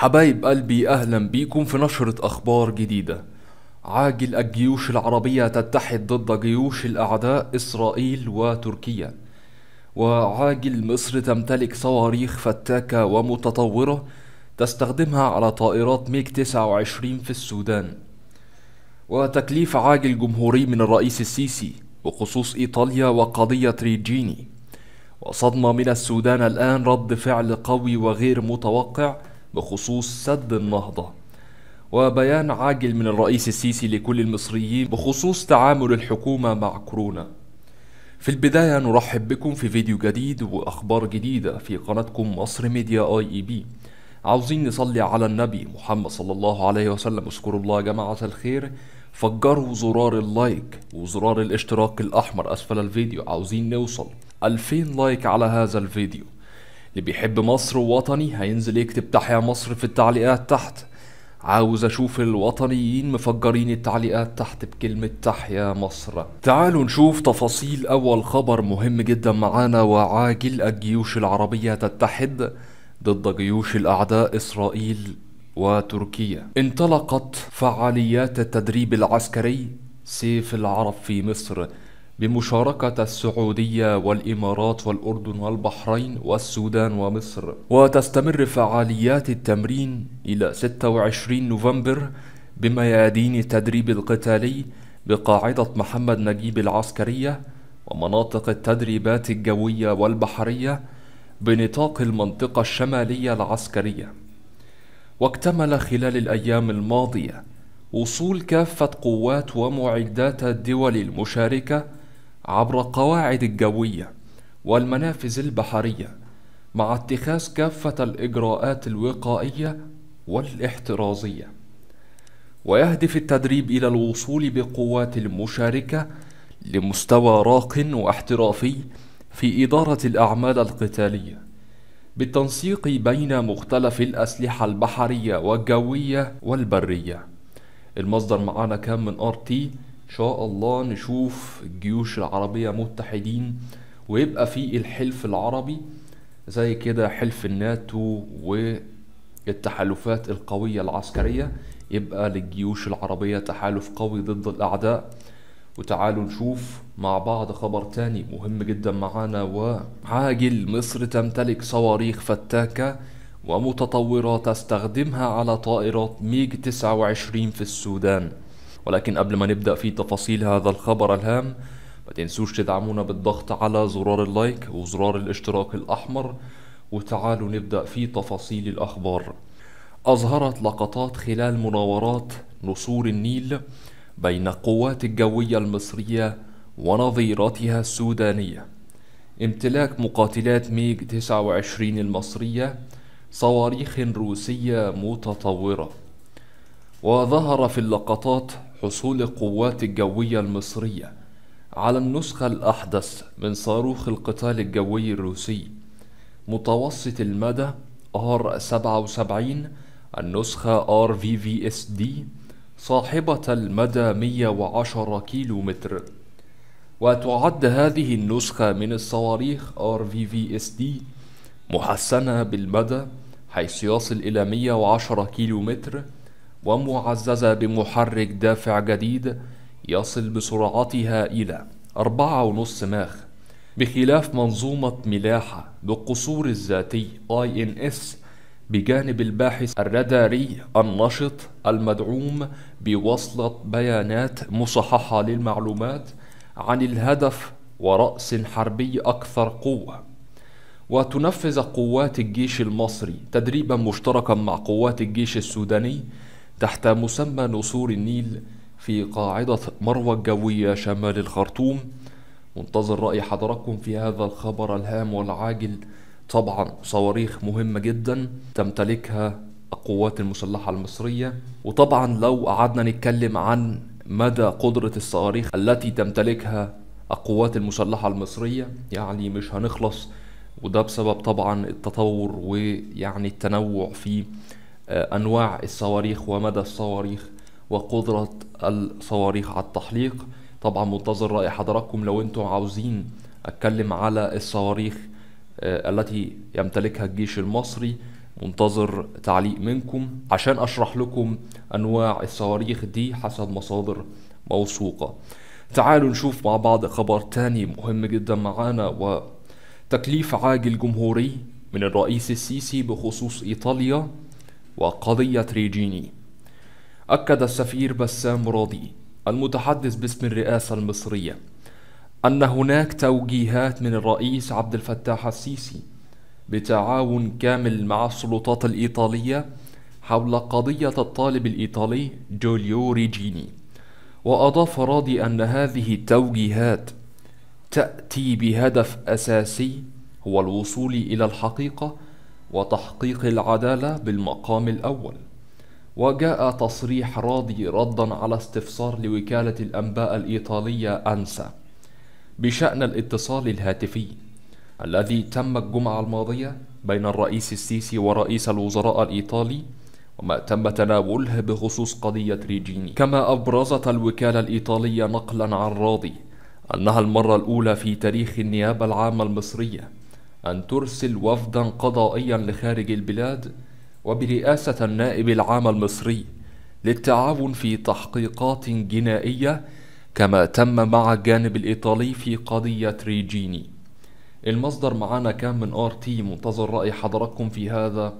حبايب قلبي اهلا بيكم في نشرة اخبار جديدة عاجل الجيوش العربية تتحد ضد جيوش الاعداء اسرائيل وتركيا وعاجل مصر تمتلك صواريخ فتاكة ومتطورة تستخدمها على طائرات ميك 29 في السودان وتكليف عاجل جمهوري من الرئيس السيسي بخصوص إيطاليا وقضية ريجيني وصدمة من السودان الآن رد فعل قوي وغير متوقع بخصوص سد النهضة وبيان عاجل من الرئيس السيسي لكل المصريين بخصوص تعامل الحكومة مع كورونا في البداية نرحب بكم في فيديو جديد وأخبار جديدة في قناتكم مصر ميديا آي إي بي عاوزين نصلي على النبي محمد صلى الله عليه وسلم اذكروا الله جماعة الخير فجروا زرار اللايك وزرار الاشتراك الأحمر أسفل الفيديو عاوزين نوصل 2000 لايك على هذا الفيديو اللي بيحب مصر ووطني هينزل يكتب تحيا مصر في التعليقات تحت عاوز اشوف الوطنيين مفجرين التعليقات تحت بكلمة تحيا مصر تعالوا نشوف تفاصيل اول خبر مهم جدا معانا وعاجل الجيوش العربية تتحد ضد جيوش الاعداء اسرائيل وتركيا انطلقت فعاليات التدريب العسكري سيف العرب في مصر بمشاركة السعودية والإمارات والأردن والبحرين والسودان ومصر وتستمر فعاليات التمرين إلى 26 نوفمبر بميادين التدريب القتالي بقاعدة محمد نجيب العسكرية ومناطق التدريبات الجوية والبحرية بنطاق المنطقة الشمالية العسكرية واكتمل خلال الأيام الماضية وصول كافة قوات ومعدات الدول المشاركة عبر القواعد الجوية والمنافذ البحرية مع اتخاذ كافة الإجراءات الوقائية والاحترازية ويهدف التدريب إلى الوصول بقوات المشاركة لمستوى راق واحترافي في إدارة الأعمال القتالية بالتنسيق بين مختلف الأسلحة البحرية والجوية والبرية المصدر معانا كان من ار تي ان شاء الله نشوف الجيوش العربية متحدين ويبقى في الحلف العربي زي كده حلف الناتو والتحالفات القوية العسكرية يبقى للجيوش العربية تحالف قوي ضد الأعداء وتعالوا نشوف مع بعض خبر تاني مهم جدا معانا وعاجل مصر تمتلك صواريخ فتاكة ومتطورة تستخدمها على طائرات ميج 29 في السودان ولكن قبل ما نبدأ في تفاصيل هذا الخبر الهام ما تنسوش تدعمونا بالضغط على زرار اللايك وزرار الاشتراك الأحمر وتعالوا نبدأ في تفاصيل الأخبار أظهرت لقطات خلال مناورات نصور النيل بين القوات الجوية المصرية ونظيرتها السودانية امتلاك مقاتلات ميج 29 المصرية صواريخ روسية متطورة وظهر في اللقطات حصول القوات الجوية المصرية على النسخة الأحدث من صاروخ القتال الجوي الروسي متوسط المدى R77 النسخة RVVSD صاحبة المدى 110 كيلومتر وتعد هذه النسخة من الصواريخ RVVSD محسنة بالمدى حيث يصل إلى 110 كيلومتر ومعززة بمحرك دافع جديد يصل بسرعتها إلى 4.5 ماخ بخلاف منظومة ملاحة بالقصور الذاتي INS بجانب الباحث الراداري النشط المدعوم بوصلة بيانات مصححة للمعلومات عن الهدف ورأس حربي أكثر قوة وتنفذ قوات الجيش المصري تدريبا مشتركا مع قوات الجيش السوداني تحت مسمى نسور النيل في قاعدة مروى الجوية شمال الخرطوم منتظر رأي حضراتكم في هذا الخبر الهام والعاجل طبعا صواريخ مهمة جدا تمتلكها القوات المسلحة المصرية وطبعا لو قعدنا نتكلم عن مدى قدرة الصواريخ التي تمتلكها القوات المسلحة المصرية يعني مش هنخلص وده بسبب طبعا التطور ويعني التنوع في آه، أنواع الصواريخ ومدى الصواريخ وقدرة الصواريخ على التحليق طبعا منتظر رأي حضراتكم لو انتم عاوزين أتكلم على الصواريخ آه، التي يمتلكها الجيش المصري منتظر تعليق منكم عشان أشرح لكم أنواع الصواريخ دي حسب مصادر موثوقة تعالوا نشوف مع بعض خبر تاني مهم جدا معانا وتكليف عاجل جمهوري من الرئيس السيسي بخصوص إيطاليا وقضية ريجيني أكد السفير بسام راضي المتحدث باسم الرئاسة المصرية أن هناك توجيهات من الرئيس عبد الفتاح السيسي بتعاون كامل مع السلطات الإيطالية حول قضية الطالب الإيطالي جوليو ريجيني وأضاف راضي أن هذه التوجيهات تأتي بهدف أساسي هو الوصول إلى الحقيقة وتحقيق العدالة بالمقام الأول وجاء تصريح راضي ردا على استفسار لوكالة الأنباء الإيطالية أنسا بشأن الاتصال الهاتفي الذي تم الجمعة الماضية بين الرئيس السيسي ورئيس الوزراء الإيطالي وما تم تناوله بخصوص قضية ريجيني كما أبرزت الوكالة الإيطالية نقلا عن راضي أنها المرة الأولى في تاريخ النيابة العامة المصرية أن ترسل وفدا قضائيا لخارج البلاد وبرئاسة النائب العام المصري للتعاون في تحقيقات جنائية كما تم مع الجانب الإيطالي في قضية ريجيني المصدر معانا كان من ار تي منتظر رأي حضراتكم في هذا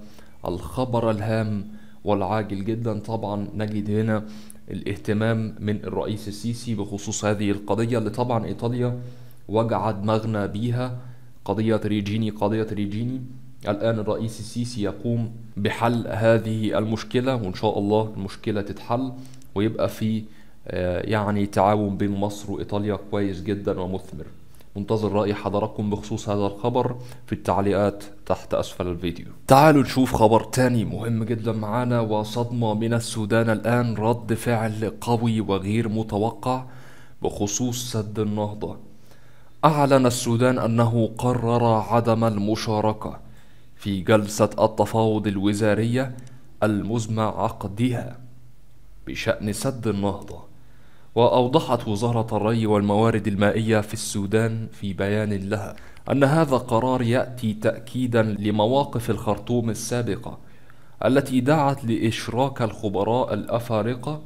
الخبر الهام والعاجل جدا طبعا نجد هنا الاهتمام من الرئيس السيسي بخصوص هذه القضية اللي طبعا إيطاليا وجعت مغنى بيها قضية ريجيني قضية ريجيني الآن الرئيس السيسي يقوم بحل هذه المشكلة وإن شاء الله المشكلة تتحل ويبقى في آه، يعني تعاون بين مصر وإيطاليا كويس جدا ومثمر منتظر رأي حضراتكم بخصوص هذا الخبر في التعليقات تحت أسفل الفيديو تعالوا نشوف خبر تاني مهم جدا معانا وصدمة من السودان الآن رد فعل قوي وغير متوقع بخصوص سد النهضة أعلن السودان أنه قرر عدم المشاركة في جلسة التفاوض الوزارية المزمع عقدها بشأن سد النهضة وأوضحت وزارة الري والموارد المائية في السودان في بيان لها أن هذا القرار يأتي تأكيدا لمواقف الخرطوم السابقة التي دعت لإشراك الخبراء الأفارقة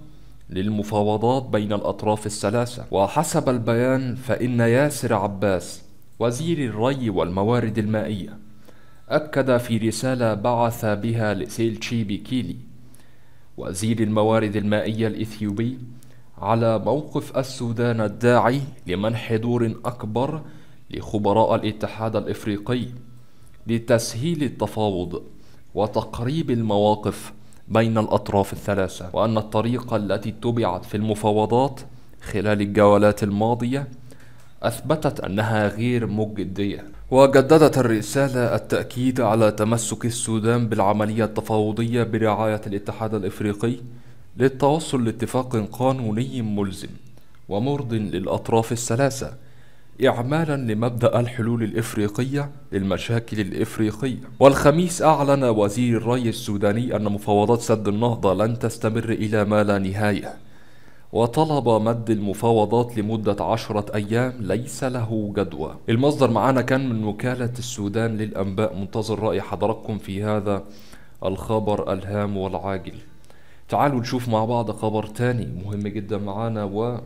للمفاوضات بين الأطراف الثلاثة وحسب البيان فإن ياسر عباس وزير الري والموارد المائية أكد في رسالة بعث بها لسيلتشي كيلي وزير الموارد المائية الإثيوبي على موقف السودان الداعي لمنح دور أكبر لخبراء الاتحاد الإفريقي لتسهيل التفاوض وتقريب المواقف بين الأطراف الثلاثة وأن الطريقة التي اتبعت في المفاوضات خلال الجولات الماضية أثبتت أنها غير مجدية وجددت الرسالة التأكيد على تمسك السودان بالعملية التفاوضية برعاية الاتحاد الإفريقي للتوصل لاتفاق قانوني ملزم ومرض للأطراف الثلاثة إعمالا لمبدأ الحلول الإفريقية للمشاكل الإفريقية والخميس أعلن وزير الري السوداني أن مفاوضات سد النهضة لن تستمر إلى ما لا نهاية وطلب مد المفاوضات لمدة عشرة أيام ليس له جدوى المصدر معانا كان من وكالة السودان للأنباء منتظر رأي حضراتكم في هذا الخبر الهام والعاجل تعالوا نشوف مع بعض خبر تاني مهم جدا معانا و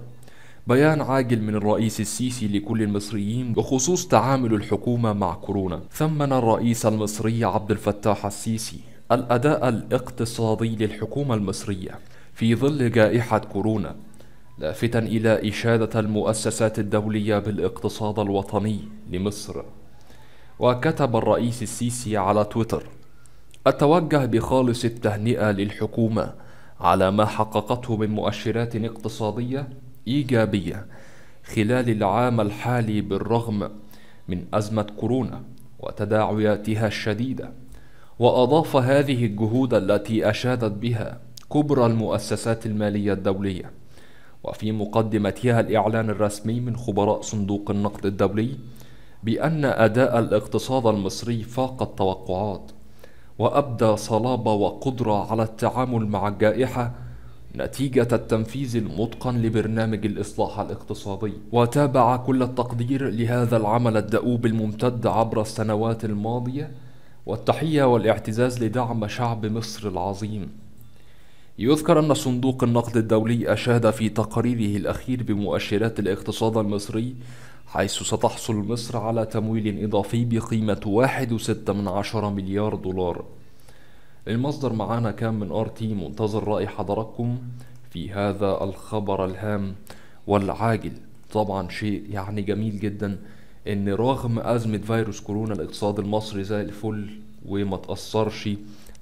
بيان عاجل من الرئيس السيسي لكل المصريين بخصوص تعامل الحكومة مع كورونا ثمن الرئيس المصري عبد الفتاح السيسي الأداء الاقتصادي للحكومة المصرية في ظل جائحة كورونا لافتا إلى إشادة المؤسسات الدولية بالاقتصاد الوطني لمصر وكتب الرئيس السيسي على تويتر أتوجه بخالص التهنئة للحكومة على ما حققته من مؤشرات اقتصادية إيجابية خلال العام الحالي بالرغم من أزمة كورونا وتداعياتها الشديدة وأضاف هذه الجهود التي أشادت بها كبرى المؤسسات المالية الدولية وفي مقدمتها الإعلان الرسمي من خبراء صندوق النقد الدولي بأن أداء الاقتصاد المصري فاق التوقعات وأبدى صلابة وقدرة على التعامل مع الجائحة نتيجة التنفيذ المتقن لبرنامج الإصلاح الاقتصادي وتابع كل التقدير لهذا العمل الدؤوب الممتد عبر السنوات الماضية والتحية والاعتزاز لدعم شعب مصر العظيم يذكر أن صندوق النقد الدولي أشاد في تقريره الأخير بمؤشرات الاقتصاد المصري حيث ستحصل مصر على تمويل إضافي بقيمة 1.6 مليار دولار المصدر معانا كان من ار تي منتظر رأي حضراتكم في هذا الخبر الهام والعاجل طبعا شيء يعني جميل جدا ان رغم أزمة فيروس كورونا الاقتصاد المصري زي الفل وما تأثرش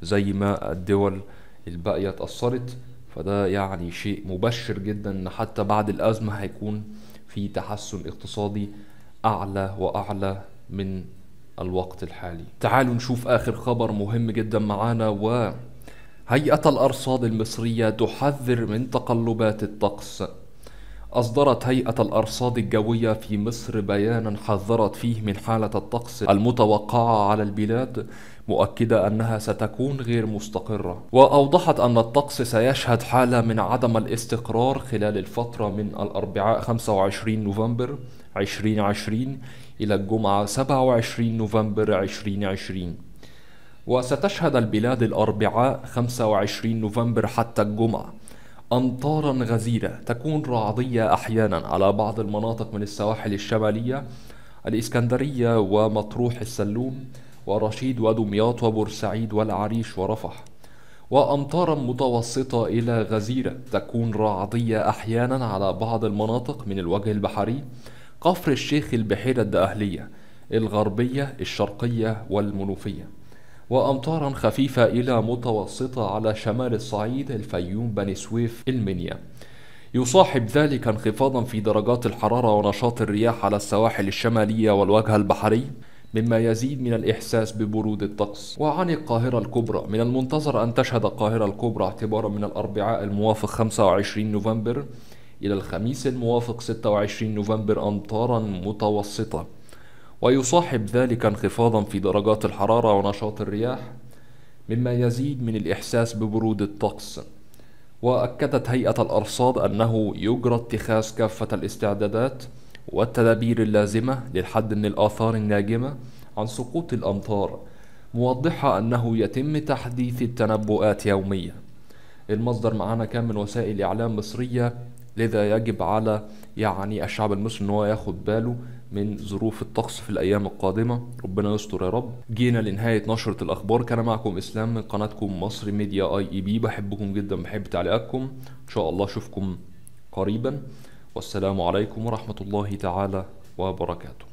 زي ما الدول الباقية اتأثرت فده يعني شيء مبشر جدا ان حتى بعد الأزمة هيكون في تحسن اقتصادي أعلى وأعلى من الوقت الحالي تعالوا نشوف آخر خبر مهم جدا معانا و هيئة الأرصاد المصرية تحذر من تقلبات الطقس أصدرت هيئة الأرصاد الجوية في مصر بيانا حذرت فيه من حالة الطقس المتوقعة على البلاد مؤكدة أنها ستكون غير مستقرة وأوضحت أن الطقس سيشهد حالة من عدم الاستقرار خلال الفترة من الأربعاء 25 نوفمبر 2020 إلى الجمعة 27 نوفمبر 2020 وستشهد البلاد الأربعاء 25 نوفمبر حتى الجمعة أمطارا غزيرة تكون رعدية أحيانا على بعض المناطق من السواحل الشمالية الإسكندرية ومطروح السلوم ورشيد ودمياط وبورسعيد والعريش ورفح وأمطارا متوسطة إلى غزيرة تكون رعدية أحيانا على بعض المناطق من الوجه البحري قفر الشيخ البحيرة الدقهلية الغربية الشرقية والمنوفية وأمطارا خفيفة إلى متوسطة على شمال الصعيد الفيوم بني سويف المنيا يصاحب ذلك انخفاضا في درجات الحرارة ونشاط الرياح على السواحل الشمالية والواجهة البحرية مما يزيد من الإحساس ببرود الطقس وعن القاهرة الكبرى من المنتظر أن تشهد القاهرة الكبرى اعتبارا من الأربعاء الموافق 25 نوفمبر إلى الخميس الموافق 26 نوفمبر أمطارا متوسطة ويصاحب ذلك انخفاضا في درجات الحرارة ونشاط الرياح مما يزيد من الإحساس ببرود الطقس وأكدت هيئة الأرصاد أنه يجرى اتخاذ كافة الاستعدادات والتدابير اللازمة للحد من الآثار الناجمة عن سقوط الأمطار موضحة أنه يتم تحديث التنبؤات يوميا المصدر معانا كان من وسائل إعلام مصرية لذا يجب على يعني الشعب المصري ان هو ياخد باله من ظروف الطقس في الايام القادمه ربنا يستر يا رب جينا لنهايه نشره الاخبار كان معكم اسلام من قناتكم مصر ميديا اي اي بي بحبكم جدا بحب تعليقاتكم ان شاء الله اشوفكم قريبا والسلام عليكم ورحمه الله تعالى وبركاته